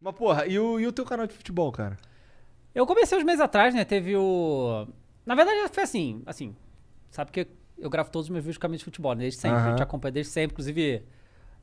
Mas, porra, e o, e o teu canal de futebol, cara? Eu comecei uns meses atrás, né? Teve o. Na verdade, foi assim, assim. Sabe que eu gravo todos os meus vídeos com a de futebol, né? Desde sempre. Uhum. Eu te acompanho desde sempre, inclusive.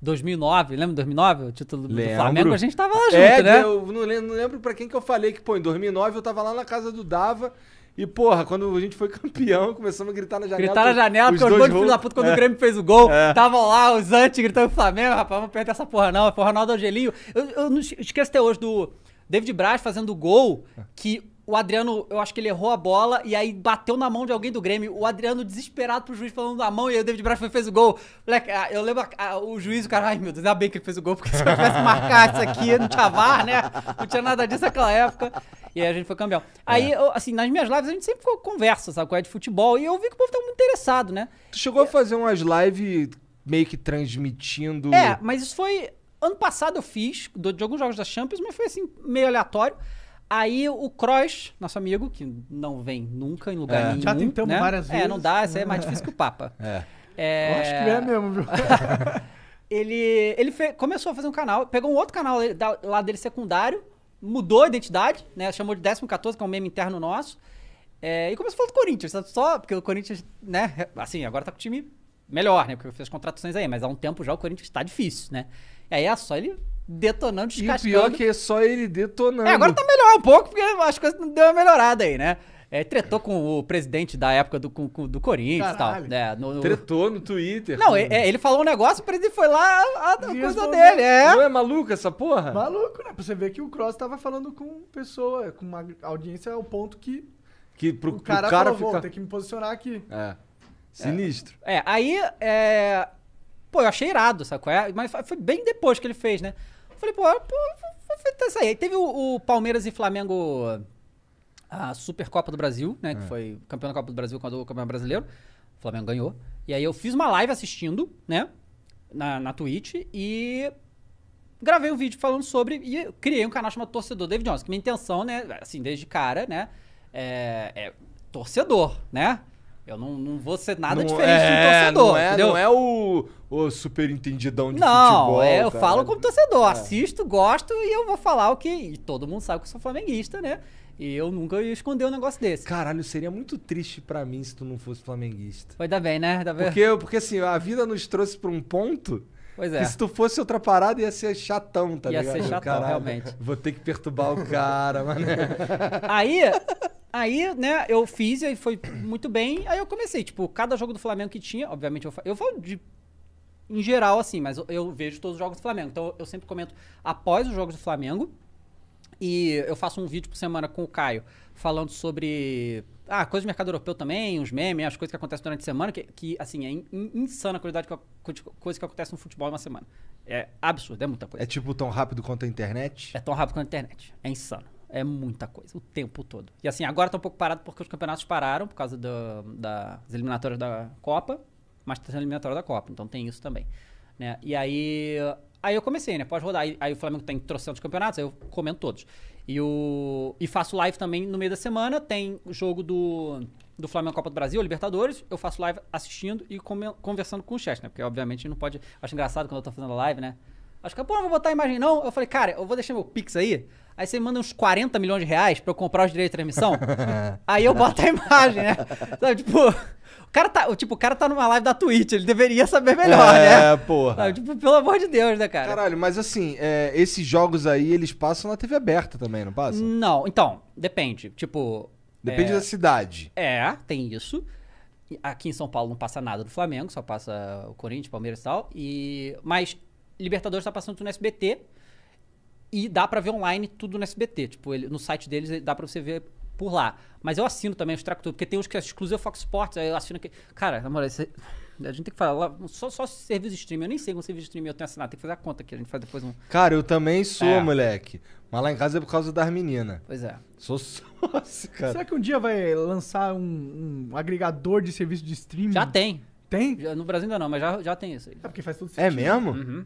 2009, lembra 2009? O título lembro. do Flamengo, a gente tava lá é, junto, é, né? Eu não lembro, não lembro pra quem que eu falei que, pô, em 2009 eu tava lá na casa do Dava e, porra, quando a gente foi campeão, começamos a gritar na janela. Gritar na janela, porque os dois filho da puta, quando é. o Grêmio fez o gol, é. lá os antes gritando Flamengo, rapaz, vamos perde essa porra não. é porra Ronaldo Angelinho. É eu, eu não esqueço até hoje do David Braz fazendo o gol, que o Adriano, eu acho que ele errou a bola e aí bateu na mão de alguém do Grêmio. O Adriano desesperado pro juiz falando da mão e aí o David Braz foi, fez o gol. Moleque, ah, eu lembro a, ah, o juiz, o cara, ai meu Deus, ainda bem que ele fez o gol, porque se eu tivesse marcado isso aqui, não tinha VAR, né? Não tinha nada disso naquela época. E aí a gente foi campeão. Aí, é. eu, assim, nas minhas lives a gente sempre conversa, sabe, a é de futebol. E eu vi que o povo tá muito interessado, né? Tu chegou e... a fazer umas lives meio que transmitindo... É, mas isso foi... Ano passado eu fiz, de alguns jogos da Champions, mas foi assim, meio aleatório. Aí o Cross nosso amigo, que não vem nunca em lugar é. nenhum. Já tentamos né? várias vezes. É, não dá, isso aí é né? mais difícil que o Papa. É. é... Eu acho que é mesmo, viu? ele ele fe... começou a fazer um canal, pegou um outro canal lá dele secundário, mudou a identidade, né? Chamou de 14, que é um meme interno nosso. É, e começou falando do Corinthians, só porque o Corinthians, né? Assim, agora tá com o time melhor, né? Porque fez contratações aí, mas há um tempo já o Corinthians tá difícil, né? E aí é só ele detonando, descascando. E o pior que é só ele detonando. É, agora tá melhor um pouco, porque as coisas não deu uma melhorada aí, né? É, tretou com o presidente da época do, com, do Corinthians e tal. É, no, no... Tretou no Twitter. Não, ele, é, é, ele, falou um negócio, o presidente foi lá, a e coisa dele. É. Não é maluco essa porra? Maluco, né? Pra você ver que o Cross tava falando com pessoa, com uma audiência ao ponto que. Que pro, o cara, pro cara falou, fica... vou ter que me posicionar aqui. É. Sinistro. É, é aí. É... Pô, eu achei irado, sacou? É, mas foi bem depois que ele fez, né? Falei, pô, vou tentar isso aí. Teve o, o Palmeiras e Flamengo, a Supercopa do Brasil, né? É. Que foi campeão da Copa do Brasil quando o campeão brasileiro. O Flamengo ganhou. E aí eu fiz uma live assistindo, né? Na, na Twitch e gravei um vídeo falando sobre e criei um canal chamado Torcedor David Jones Que minha intenção, né? Assim, desde cara, né? é, é torcedor, né? Eu não, não vou ser nada não diferente é, de um é, torcedor. Não é, entendeu? não é o, o super entendidão de não, futebol. Não, é, eu cara. Tá? falo como torcedor. É. Assisto, gosto e eu vou falar o que. E todo mundo sabe que eu sou flamenguista, né? E eu nunca ia esconder um negócio desse. Caralho, seria muito triste para mim se tu não fosse flamenguista. Vai dar tá bem, né? Dá tá bem. Porque, porque assim, a vida nos trouxe pra um ponto. Pois é. Que se tu fosse outra parada, ia ser chatão, tá ia ligado? Ia ser chatão, Caralho, realmente. Vou ter que perturbar o cara, mano. Aí, Aí, né, eu fiz e foi muito bem. Aí eu comecei, tipo, cada jogo do Flamengo que tinha, obviamente eu, falo, eu falo de em geral assim, mas eu, eu vejo todos os jogos do Flamengo. Então eu sempre comento após os jogos do Flamengo. E eu faço um vídeo por semana com o Caio falando sobre ah, coisas do mercado europeu também, os memes, as coisas que acontecem durante a semana, que, que assim, é in, in, insana a quantidade de coisa que acontece no futebol em uma semana. É absurdo, é muita coisa. É tipo tão rápido quanto a internet? É tão rápido quanto a internet. É insano. É muita coisa, o tempo todo. E assim, agora tá um pouco parado porque os campeonatos pararam por causa do, das eliminatórias da Copa, mas tá sendo eliminatória da Copa, então tem isso também. Né? E aí. Aí eu comecei, né? Pode rodar. Aí, aí o Flamengo tem troção de campeonatos, aí eu comento todos. E, o, e faço live também no meio da semana. Tem o jogo do, do Flamengo Copa do Brasil, Libertadores. Eu faço live assistindo e come, conversando com o chat, né? Porque, obviamente, não pode. Acho engraçado quando eu tô fazendo live, né? Acho que, pô, não vou botar a imagem não. Eu falei, cara, eu vou deixar meu Pix aí. Aí você manda uns 40 milhões de reais pra eu comprar os direitos de transmissão. aí eu boto a imagem, né? Sabe, tipo. O cara, tá, tipo, o cara tá numa live da Twitch, ele deveria saber melhor, é, né? É, porra. Sabe, tipo, pelo amor de Deus, né, cara? Caralho, mas assim, é, esses jogos aí, eles passam na TV aberta também, não passam? Não, então, depende. Tipo. Depende é, da cidade. É, tem isso. Aqui em São Paulo não passa nada do Flamengo, só passa o Corinthians, Palmeiras e tal. E... Mas Libertadores tá passando tudo no SBT. E dá para ver online tudo no SBT. Tipo, ele, no site deles dá para você ver por lá. Mas eu assino também os Extractor, porque tem uns que é exclusivo Fox Sports, aí eu assino que. Cara, na moral, a gente tem que falar só, só serviço de streaming. Eu nem sei como serviço de streaming eu tenho assinado, tem que fazer a conta aqui, a gente faz depois um. Cara, eu também sou, é. moleque. Mas lá em casa é por causa das meninas. Pois é. Sou sócio, cara. Será que um dia vai lançar um, um agregador de serviço de streaming? Já tem. Tem? Já, no Brasil ainda não, mas já, já tem isso aí. É porque faz tudo é sentido. É mesmo? Uhum.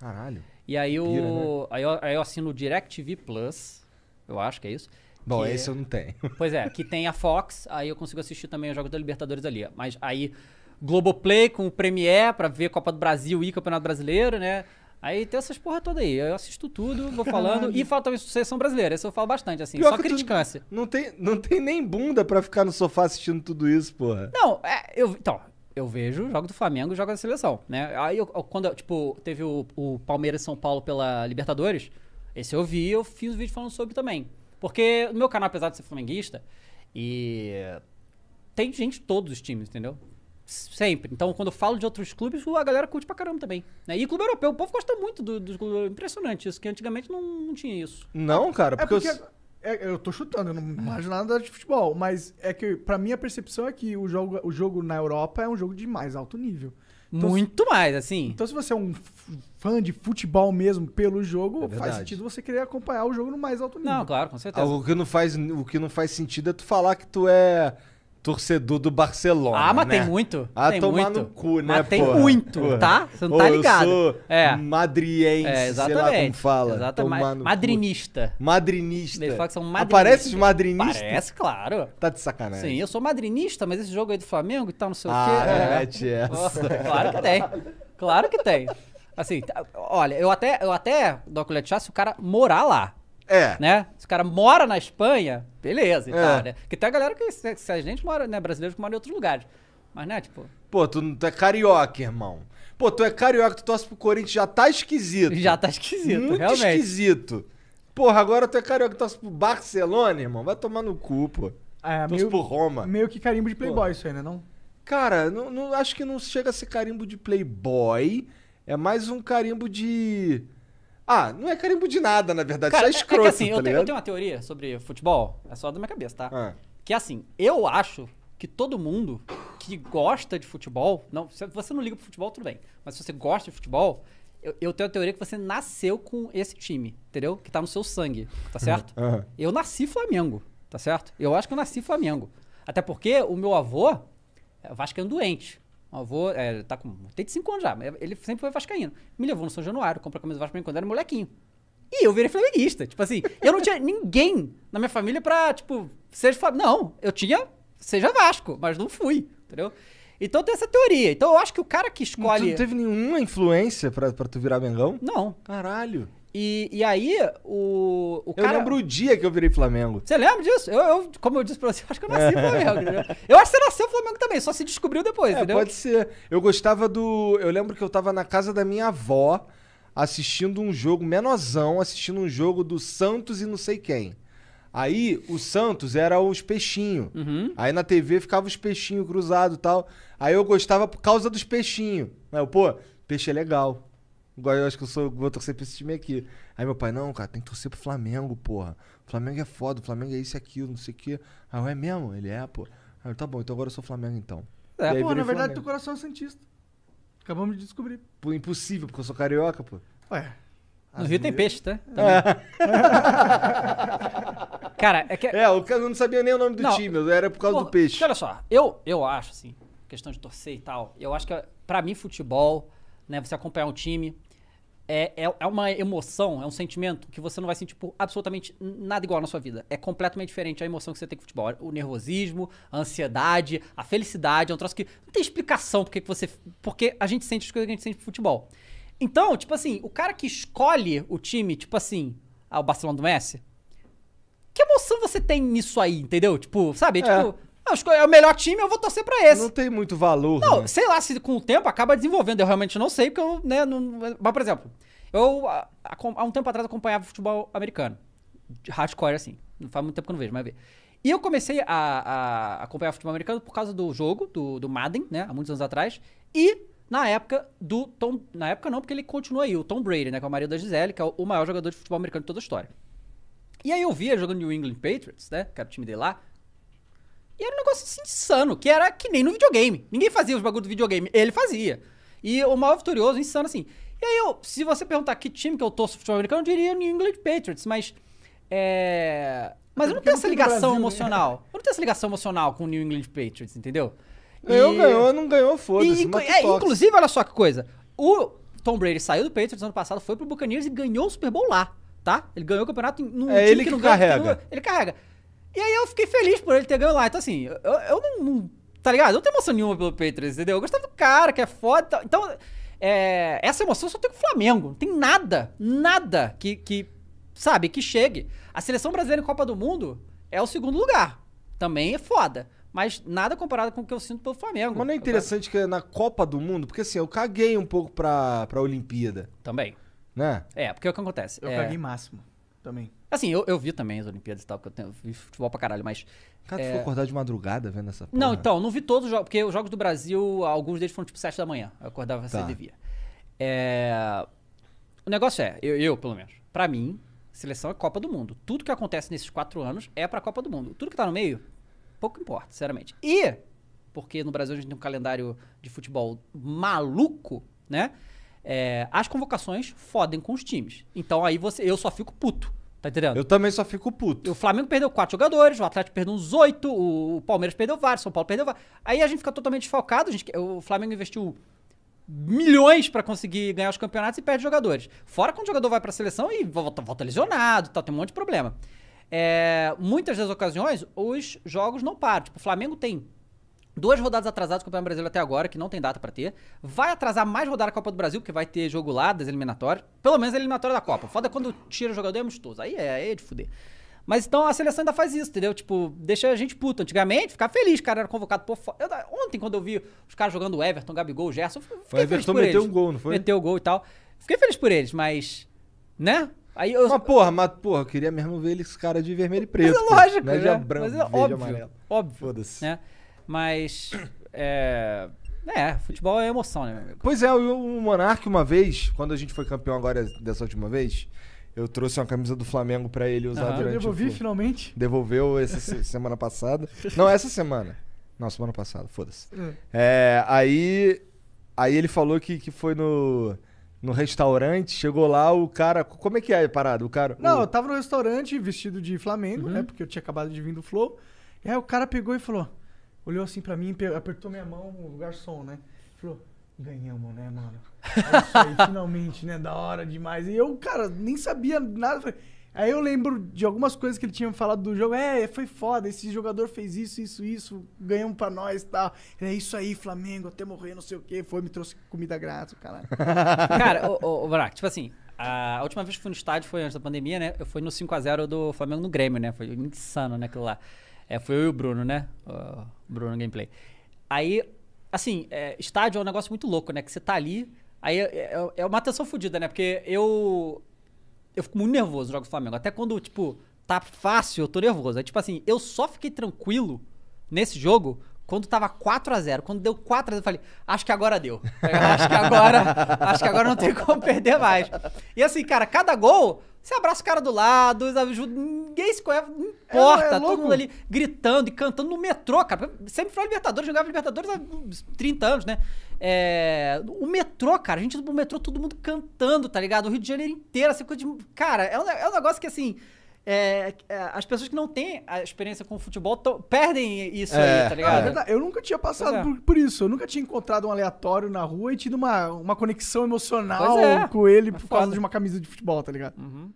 Caralho. E aí eu, Pira, né? aí eu, aí eu assino o DirecTV Plus, eu acho que é isso. Bom, que... esse eu não tenho. Pois é, que tem a Fox, aí eu consigo assistir também os jogos da Libertadores ali. Mas aí Globoplay com o Premiere pra ver Copa do Brasil e Campeonato Brasileiro, né? Aí tem essas porra toda aí. Eu assisto tudo, vou Caralho. falando. E falta também sucessão brasileira. Isso eu falo bastante, assim. Pior só criticância. Não tem, não tem nem bunda pra ficar no sofá assistindo tudo isso, porra. Não, é, eu. Então, eu vejo jogo do Flamengo e jogo da seleção, né? Aí eu, quando, tipo, teve o, o Palmeiras e São Paulo pela Libertadores, esse eu vi eu fiz um vídeo falando sobre também. Porque no meu canal, apesar de ser flamenguista, e tem gente de todos os times, entendeu? Sempre. Então, quando eu falo de outros clubes, a galera curte pra caramba também. Né? E clube europeu, o povo gosta muito dos do clubes. Impressionante isso, que antigamente não, não tinha isso. Não, cara, porque. É porque... Eu... É, eu tô chutando, eu não imagino nada de futebol. Mas é que, pra mim, a percepção é que o jogo, o jogo na Europa é um jogo de mais alto nível. Então, Muito se, mais, assim. Então, se você é um fã de futebol mesmo pelo jogo, é faz sentido você querer acompanhar o jogo no mais alto nível. Não, claro, com certeza. O que não faz, o que não faz sentido é tu falar que tu é torcedor do Barcelona. Ah, mas né? tem muito. Ah, tem tomar muito. no cu, né? Mas tem porra, muito, tá? Você não tá Ô, tá ligado. Eu sou é. madriense, é, sei lá como fala. Exatamente. Madrinista. Cu. Madrinista. Eles falam que são ah, madrinistas. Aparece os madrinistas? Parece, claro. Tá de sacanagem. Sim, eu sou madrinista, mas esse jogo aí do Flamengo e tal, não sei ah, o quê. Ah, é, é. Claro que tem. Claro que tem. Assim, tá, olha, eu até, eu até dou a colher de chá se o cara morar lá. É. Né? Se o cara mora na Espanha, beleza e é. tal, né? Que tem a galera que, se, se a gente mora, né, brasileiro que mora em outros lugares. Mas, né, tipo... Pô, tu, tu é carioca, irmão. Pô, tu é carioca, tu torce pro Corinthians, já tá esquisito. Já tá esquisito, Muito realmente. esquisito. Porra, agora tu é carioca, tu torce pro Barcelona, irmão. Vai tomar no cu, pô. É, torce meio, pro Roma. Meio que carimbo de playboy isso aí, né, não? Cara, não, não, acho que não chega a ser carimbo de playboy. É mais um carimbo de ah, não é carimbo de nada, na verdade. Cara, isso é escroto, é que, assim, tá eu, eu, tenho uma teoria sobre futebol, é só da minha cabeça, tá? Ah. Que é assim, eu acho que todo mundo que gosta de futebol. Não, se você não liga pro futebol, tudo bem. Mas se você gosta de futebol, eu, eu, tenho a teoria que você nasceu com esse time, entendeu? Que tá no seu sangue, tá uhum, certo? Uhum. Eu nasci Flamengo, tá certo? Eu acho que eu nasci Flamengo. Até porque o meu avô eu acho que é um doente. Um avô, é, tá com 85 anos já, ele sempre foi vascaíno. Me levou no São Januário, comprou a camisa do Vasco pra mim quando era molequinho. E eu virei flamenguista. Tipo assim, eu não tinha ninguém na minha família pra, tipo, seja Flamengo. Não, eu tinha, seja Vasco, mas não fui, entendeu? Então tem essa teoria. Então eu acho que o cara que escolhe. Não, tu não teve nenhuma influência pra, pra tu virar Mengão? Não. Caralho. E, e aí, o, o eu cara... Eu lembro o dia que eu virei Flamengo. Você lembra disso? Eu, eu como eu disse pra você, acho que eu nasci é. Flamengo, entendeu? Eu acho que você nasceu Flamengo também, só se descobriu depois, é, entendeu? pode ser. Eu gostava do... Eu lembro que eu tava na casa da minha avó, assistindo um jogo, menorzão, assistindo um jogo do Santos e não sei quem. Aí, o Santos era os peixinhos. Uhum. Aí na TV ficava os peixinhos cruzados e tal. Aí eu gostava por causa dos peixinhos. Aí eu, pô, peixe é legal. Agora eu acho que eu sou, vou torcer pra esse time aqui. Aí meu pai, não, cara, tem que torcer pro Flamengo, porra. Flamengo é foda, o Flamengo é isso e aquilo, não sei o quê. Aí eu, é mesmo? Ele é, pô. Aí eu, tá bom, então agora eu sou Flamengo, então. É, pô, na verdade teu coração é Santista. Acabamos de descobrir. Pô, impossível, porque eu sou carioca, pô. Ué. No Rio tem peixe, tá? É. cara, é que... É, o cara não sabia nem o nome do não, time, era por causa do peixe. Olha só, eu, eu acho, assim, questão de torcer e tal, eu acho que, pra mim, futebol, né, você acompanhar um time é, é, é, uma emoção, é um sentimento que você não vai sentir por absolutamente nada igual na sua vida. É completamente diferente a emoção que você tem com o futebol. O nervosismo, a ansiedade, a felicidade, é um troço que não tem explicação porque que você. Porque a gente sente as coisas que a gente sente pro futebol. Então, tipo assim, o cara que escolhe o time, tipo assim, ah, o Barcelona do Messi, que emoção você tem nisso aí, entendeu? Tipo, sabe? É, tipo, Acho que é o melhor time, eu vou torcer pra esse. Não tem muito valor. Não, né? sei lá se com o tempo acaba desenvolvendo. Eu realmente não sei, porque eu, né, não... Mas, por exemplo, eu há um tempo atrás acompanhava futebol americano. de Hardcore, assim. Não faz muito tempo que eu não vejo, mas ver E eu comecei a, a acompanhar futebol americano por causa do jogo, do, do Madden, né? Há muitos anos atrás. E na época do Tom. Na época não, porque ele continua aí, o Tom Brady, né? Que é o marido da Gisele, que é o maior jogador de futebol americano de toda a história. E aí eu via jogando New England Patriots, né? Que era o time dele lá. E era um negócio assim insano, que era que nem no videogame. Ninguém fazia os bagulhos do videogame, ele fazia. E o maior vitorioso, insano assim. E aí, eu, se você perguntar que time que eu torço futebol americano, eu diria New England Patriots, mas. É... Mas eu não tenho é essa ligação Brasil, né? emocional. Né? Eu não tenho essa ligação emocional com o New England Patriots, entendeu? Ganhou, e... ganhou, não ganhou, foda-se. Inc é, inclusive, olha só que coisa. O Tom Brady saiu do Patriots ano passado, foi pro Buccaneers e ganhou o Super Bowl lá, tá? Ele ganhou o campeonato num é time ele que, que não carrega. Ganha, ele carrega. E aí eu fiquei feliz por ele ter ganho lá. Então, assim, eu, eu não, não, Tá ligado? Eu não tenho emoção nenhuma pelo Patriots, entendeu? Eu gostava do cara, que é foda. Então, é, essa emoção só tem com o Flamengo. Não tem nada, nada que, que, sabe, que chegue. A seleção brasileira em Copa do Mundo é o segundo lugar. Também é foda. Mas nada comparado com o que eu sinto pelo Flamengo. Mas não é interessante Agora... que na Copa do Mundo, porque assim, eu caguei um pouco pra, pra Olimpíada. Também. Né? É, porque é o que acontece. Eu é... caguei máximo também. Assim, eu, eu vi também as Olimpíadas e tal, porque eu, tenho, eu vi futebol pra caralho, mas. Cara, tu é... ficou acordado de madrugada vendo essa porra? Não, então, não vi todos os jogos, porque os jogos do Brasil, alguns deles foram tipo 7 da manhã. Eu acordava tá. cedo e via. É... O negócio é, eu, eu, pelo menos, pra mim, seleção é Copa do Mundo. Tudo que acontece nesses quatro anos é pra Copa do Mundo. Tudo que tá no meio, pouco importa, sinceramente. E, porque no Brasil a gente tem um calendário de futebol maluco, né? É, as convocações fodem com os times. Então aí você, eu só fico puto. Tá entendendo? Eu também só fico puto. O Flamengo perdeu quatro jogadores, o Atlético perdeu uns oito, o Palmeiras perdeu vários, o São Paulo perdeu vários. Aí a gente fica totalmente desfalcado. Gente, o Flamengo investiu milhões para conseguir ganhar os campeonatos e perde jogadores. Fora quando o jogador vai para a seleção e volta, volta lesionado, tá, tem um monte de problema. É, muitas das ocasiões, os jogos não param. Tipo, o Flamengo tem Duas rodadas atrasadas do Campeonato Brasileiro até agora, que não tem data para ter. Vai atrasar mais rodada a Copa do Brasil, porque vai ter jogo lá das eliminatórias. Pelo menos a eliminatória da Copa. Foda é quando tira o jogador é amistoso. Aí é, aí é de fuder. Mas então a seleção ainda faz isso, entendeu? Tipo, deixa a gente puto. Antigamente, ficar feliz, cara, era convocado eu, Ontem, quando eu vi os caras jogando o Everton, Gabigol, Gerson, fiquei foi feliz Everton por meteu eles. um gol, não foi? Meteu o gol e tal. Fiquei feliz por eles, mas. Né? Aí eu... Mas porra, mas porra, eu queria mesmo ver eles cara de vermelho e preto. Mas é lógico, é né? branco, mas é óbvio, amarelo. Óbvio. Foda-se. Né? Mas. É, é, futebol é emoção, né, Pois é, o Monark, uma vez, quando a gente foi campeão agora dessa última vez, eu trouxe uma camisa do Flamengo para ele usar uhum. durante devolvi, o... finalmente? Devolveu essa semana passada. Não, essa semana. Não, semana passada, foda-se. Uhum. É, aí, aí ele falou que, que foi no, no restaurante, chegou lá, o cara... Como é que é a parada? O cara... Não, o... eu tava no restaurante vestido de Flamengo, uhum. né? Porque eu tinha acabado de vir do Flow. E é, aí o cara pegou e falou olhou assim pra mim, apertou minha mão, o garçom, né? Falou, ganhamos, né, mano? É isso aí, finalmente, né? Da hora demais. E eu, cara, nem sabia nada. Aí eu lembro de algumas coisas que ele tinha falado do jogo. É, foi foda, esse jogador fez isso, isso, isso, ganhamos pra nós e tá? tal. É isso aí, Flamengo, até morrer, não sei o quê. Foi, me trouxe comida grátis, caralho. Cara, ô, ô, tipo assim, a última vez que fui no estádio foi antes da pandemia, né? Eu fui no 5x0 do Flamengo no Grêmio, né? Foi insano, né, aquilo lá. É, foi eu e o Bruno, né? O Bruno Gameplay. Aí, assim, é, estádio é um negócio muito louco, né? Que você tá ali, aí é, é, é uma atenção fodida, né? Porque eu. Eu fico muito nervoso nos jogos do Flamengo. Até quando, tipo, tá fácil, eu tô nervoso. Aí, é tipo assim, eu só fiquei tranquilo nesse jogo quando tava 4 a 0 Quando deu 4 x 0 eu falei, acho que agora deu. Acho que agora, acho que agora não tem como perder mais. E assim, cara, cada gol você abraça o cara do lado, ajuda, ninguém se conhece, não é, importa. É, é todo mundo ali gritando e cantando no metrô, cara. Sempre foi Libertadores, jogava Libertadores há 30 anos, né? É, o metrô, cara, a gente no metrô, todo mundo cantando, tá ligado? O Rio de Janeiro inteiro, assim coisa de. Cara, é um, é um negócio que assim é, é, as pessoas que não têm a experiência com o futebol tão, perdem isso é, aí, tá ah, ligado? É Eu nunca tinha passado é. por, por, isso. Eu nunca tinha encontrado um aleatório na rua e tido uma, uma conexão emocional é. com ele por causa de uma camisa de futebol, tá ligado? Uhum.